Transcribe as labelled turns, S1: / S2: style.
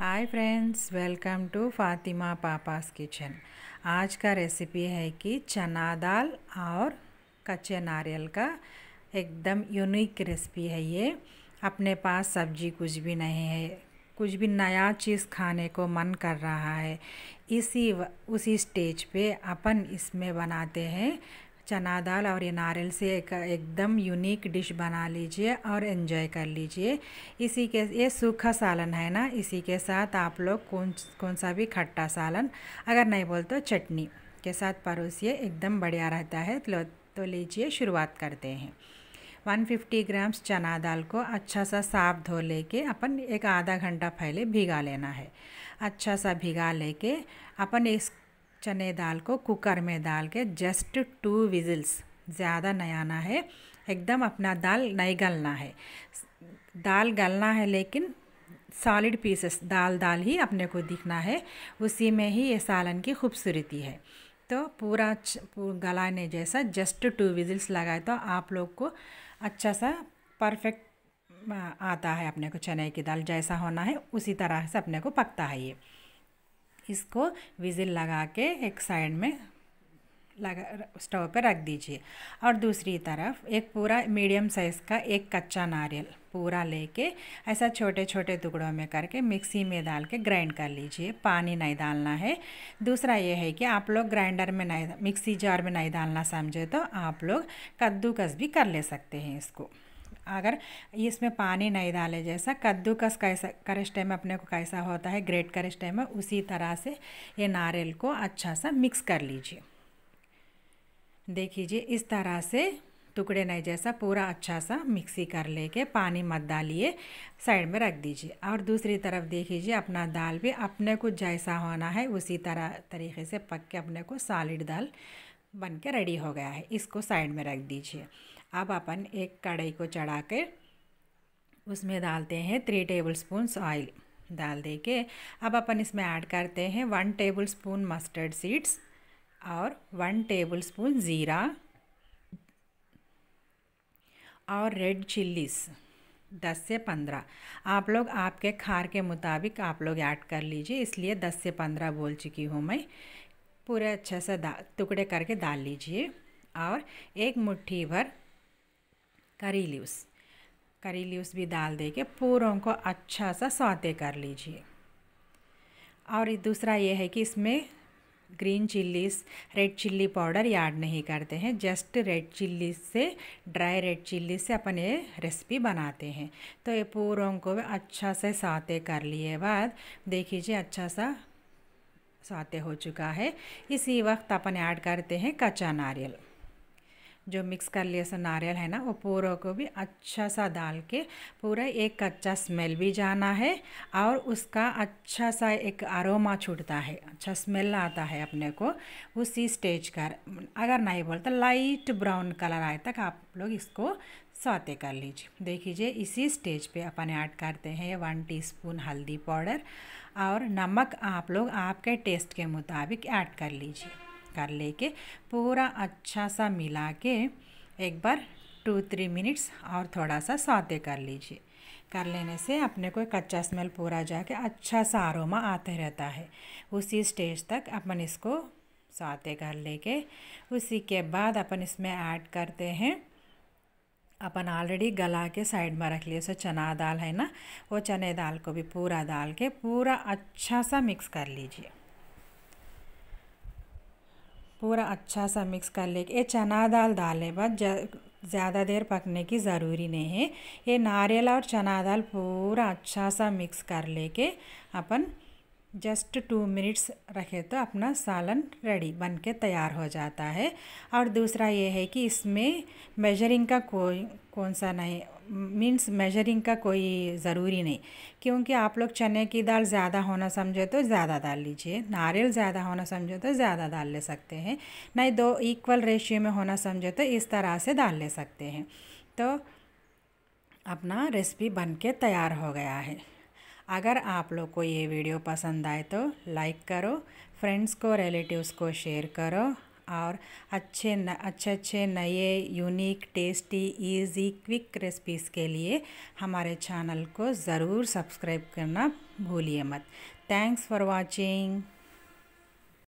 S1: hi friends welcome to Fatima Papa's Kitchen आज का recipe है कि चना दाल और कच्चे नारियल का एकदम यूनिक रेसिपी है ये अपने पास सब्जी कुछ भी नहीं है कुछ भी नया चीज़ खाने को मन कर रहा है इसी उसी स्टेज पे अपन इसमें बनाते हैं चना दाल और ये नारियल से एक एकदम यूनिक डिश बना लीजिए और एंजॉय कर लीजिए इसी के ये सूखा सालन है ना इसी के साथ आप लोग कौन कौन सा भी खट्टा सालन अगर नहीं बोल तो चटनी के साथ परोसिए एकदम बढ़िया रहता है तो, तो लीजिए शुरुआत करते हैं 150 ग्राम्स चना दाल को अच्छा सा साफ धो लेके अपन एक आधा घंटा पहले भिगा लेना है अच्छा सा भिगा लेके अपन इस चने दाल को कुकर में डाल के जस्ट टू विजिल्स ज़्यादा नहीं आना है एकदम अपना दाल नहीं गलना है दाल गलना है लेकिन सॉलिड पीसेस दाल दाल ही अपने को दिखना है उसी में ही ये सालन की खूबसूरती है तो पूरा गलाने जैसा जस्ट टू विजिल्स लगाए तो आप लोग को अच्छा सा परफेक्ट आता है अपने को चने की दाल जैसा होना है उसी तरह से अपने को पकता है ये इसको विजिल लगा के एक साइड में लगा स्टोव पर रख दीजिए और दूसरी तरफ एक पूरा मीडियम साइज़ का एक कच्चा नारियल पूरा लेके ऐसा छोटे छोटे टुकड़ों में करके मिक्सी में डाल के ग्राइंड कर लीजिए पानी नहीं डालना है दूसरा ये है कि आप लोग ग्राइंडर में नहीं मिक्सी जार में नहीं डालना समझे तो आप लोग कद्दूकस भी कर ले सकते हैं इसको अगर इसमें पानी नहीं डाले जैसा कद्दूकस कैसा करेस्ट टाइम अपने को कैसा होता है ग्रेट करेस्ट टाइम में उसी तरह से ये नारियल को अच्छा सा मिक्स कर लीजिए देख लीजिए इस तरह से टुकड़े नहीं जैसा पूरा अच्छा सा मिक्सी कर लेके पानी मत डालिए साइड में रख दीजिए और दूसरी तरफ देख लीजिए अपना दाल भी अपने को जैसा होना है उसी तरह तरीके से पक के अपने को सॉलिड दाल बन के रेडी हो गया है इसको साइड में रख दीजिए अब अपन एक कढ़ाई को चढ़ा कर उसमें डालते हैं थ्री टेबल स्पून ऑयल डाल दे के अब अपन इसमें ऐड करते हैं one tablespoon mustard seeds और वन टेबल स्पून ज़ीरा और रेड चिल्लीस दस से पंद्रह आप लोग आपके खार के मुताबिक आप लोग ऐड कर लीजिए इसलिए दस से पंद्रह बोल चुकी हूँ मैं पूरे अच्छे से टुकड़े करके डाल लीजिए और एक मुट्ठी भर करी लीव्स करी लीव्स भी डाल दे के पूरों को अच्छा सा सौते कर लीजिए और दूसरा ये है कि इसमें green chillies red chilli powder add नहीं करते हैं जस्ट रेड चिल्ली से ड्राई रेड चिल्ली से अपन ये रेसिपी बनाते हैं तो ये पूरों को अच्छा से साते कर लिए बाद देखिए अच्छा सा साते हो चुका है इसी वक्त अपन ऐड करते हैं कच्चा नारियल जो मिक्स कर लिया सा नारियल है ना वो पूरा को भी अच्छा सा डाल के पूरा एक अच्छा स्मेल भी जाना है और उसका अच्छा सा एक अरोमा छूटता है अच्छा स्मेल आता है अपने को उसी स्टेज का अगर नहीं बोलता लाइट ब्राउन कलर आए तक आप लोग इसको सौते कर लीजिए देख लीजिए इसी स्टेज पे अपन ऐड करते हैं वन टीस्पून हल्दी पाउडर और नमक आप लोग आपके टेस्ट के मुताबिक ऐड कर लीजिए कर लेके पूरा अच्छा सा मिला के एक बार टू थ्री मिनट्स और थोड़ा सा सौते कर लीजिए कर लेने से अपने को कच्चा स्मेल पूरा जाके अच्छा सा आरोमा आते रहता है उसी स्टेज तक अपन इसको सौते कर लेके उसी के बाद अपन इसमें ऐड करते हैं अपन ऑलरेडी गला के साइड में रख लिए सो चना दाल है ना वो चने दाल को भी पूरा डाल के पूरा अच्छा सा मिक्स कर लीजिए पूरा अच्छा सा मिक्स कर ले ये चना दाल डालने बाद ज़्यादा देर पकने की ज़रूरी नहीं है ये नारियल और चना दाल पूरा अच्छा सा मिक्स कर लेके अपन जस्ट टू मिनट्स रखे तो अपना सालन रेडी बन के तैयार हो जाता है और दूसरा ये है कि इसमें मेजरिंग का कोई कौन सा नहीं मीन्स मेजरिंग का कोई ज़रूरी नहीं क्योंकि आप लोग चने की दाल ज़्यादा होना समझे तो ज़्यादा डाल लीजिए नारियल ज़्यादा होना समझे तो ज़्यादा डाल ले सकते हैं नहीं दो इक्वल रेशियो में होना समझे तो इस तरह से डाल ले सकते हैं तो अपना रेसिपी बन के तैयार हो गया है अगर आप लोग को ये वीडियो पसंद आए तो लाइक करो फ्रेंड्स को रिलेटिव्स को शेयर करो और अच्छे न अच्छे अच्छे नए unique tasty easy quick recipes के लिए हमारे चैनल को ज़रूर सब्सक्राइब करना भूलिए मत थैंक्स फॉर वॉचिंग